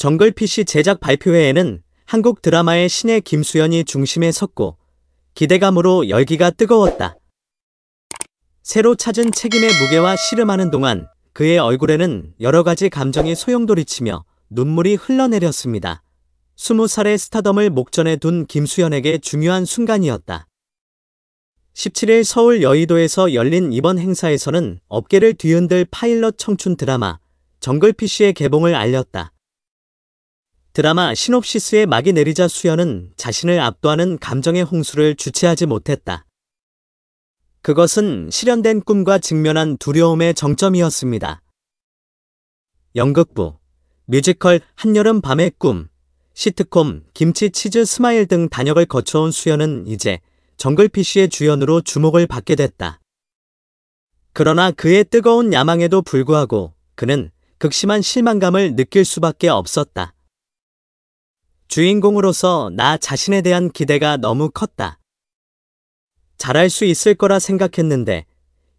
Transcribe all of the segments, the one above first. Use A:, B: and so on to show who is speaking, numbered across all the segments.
A: 정글 PC 제작 발표회에는 한국 드라마의 신의 김수현이 중심에 섰고 기대감으로 열기가 뜨거웠다. 새로 찾은 책임의 무게와 씨름하는 동안 그의 얼굴에는 여러 가지 감정이 소용돌이치며 눈물이 흘러내렸습니다. 20살의 스타덤을 목전에 둔 김수현에게 중요한 순간이었다. 17일 서울 여의도에서 열린 이번 행사에서는 업계를 뒤흔들 파일럿 청춘 드라마 정글 피 c 의 개봉을 알렸다. 드라마 시놉시스의 막이 내리자 수연은 자신을 압도하는 감정의 홍수를 주체하지 못했다. 그것은 실현된 꿈과 직면한 두려움의 정점이었습니다. 연극부, 뮤지컬 한여름 밤의 꿈, 시트콤 김치 치즈 스마일 등 단역을 거쳐온 수연은 이제 정글피쉬의 주연으로 주목을 받게 됐다. 그러나 그의 뜨거운 야망에도 불구하고 그는 극심한 실망감을 느낄 수밖에 없었다. 주인공으로서 나 자신에 대한 기대가 너무 컸다. 잘할 수 있을 거라 생각했는데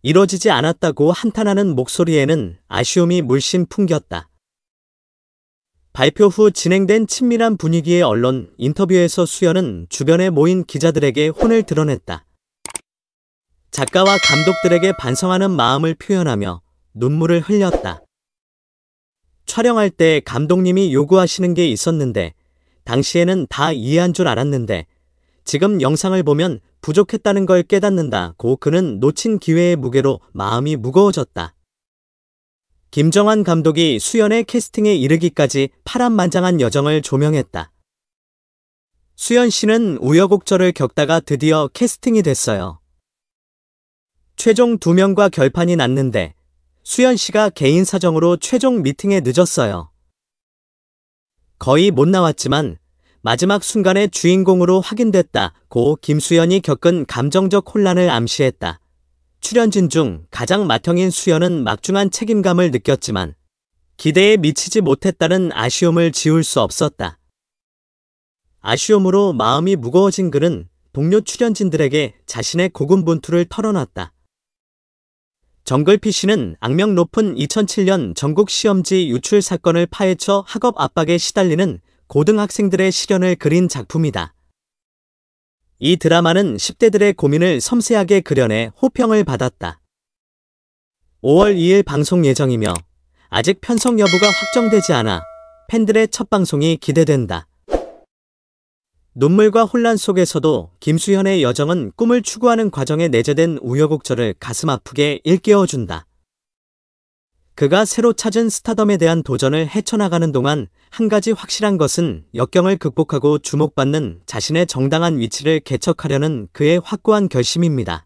A: 이뤄지지 않았다고 한탄하는 목소리에는 아쉬움이 물씬 풍겼다. 발표 후 진행된 친밀한 분위기의 언론 인터뷰에서 수연은 주변에 모인 기자들에게 혼을 드러냈다. 작가와 감독들에게 반성하는 마음을 표현하며 눈물을 흘렸다. 촬영할 때 감독님이 요구하시는 게 있었는데 당시에는 다 이해한 줄 알았는데 지금 영상을 보면 부족했다는 걸 깨닫는다고 그는 놓친 기회의 무게로 마음이 무거워졌다. 김정환 감독이 수연의 캐스팅에 이르기까지 파란만장한 여정을 조명했다. 수연 씨는 우여곡절을 겪다가 드디어 캐스팅이 됐어요. 최종 두 명과 결판이 났는데 수연 씨가 개인 사정으로 최종 미팅에 늦었어요. 거의 못 나왔지만 마지막 순간의 주인공으로 확인됐다고 김수현이 겪은 감정적 혼란을 암시했다. 출연진 중 가장 맏형인 수현은 막중한 책임감을 느꼈지만 기대에 미치지 못했다는 아쉬움을 지울 수 없었다. 아쉬움으로 마음이 무거워진 그는 동료 출연진들에게 자신의 고군분투를 털어놨다. 정글피 씨는 악명 높은 2007년 전국 시험지 유출 사건을 파헤쳐 학업 압박에 시달리는 고등학생들의 시련을 그린 작품이다. 이 드라마는 10대들의 고민을 섬세하게 그려내 호평을 받았다. 5월 2일 방송 예정이며 아직 편성 여부가 확정되지 않아 팬들의 첫 방송이 기대된다. 눈물과 혼란 속에서도 김수현의 여정은 꿈을 추구하는 과정에 내재된 우여곡절을 가슴 아프게 일깨워준다. 그가 새로 찾은 스타덤에 대한 도전을 헤쳐나가는 동안 한 가지 확실한 것은 역경을 극복하고 주목받는 자신의 정당한 위치를 개척하려는 그의 확고한 결심입니다.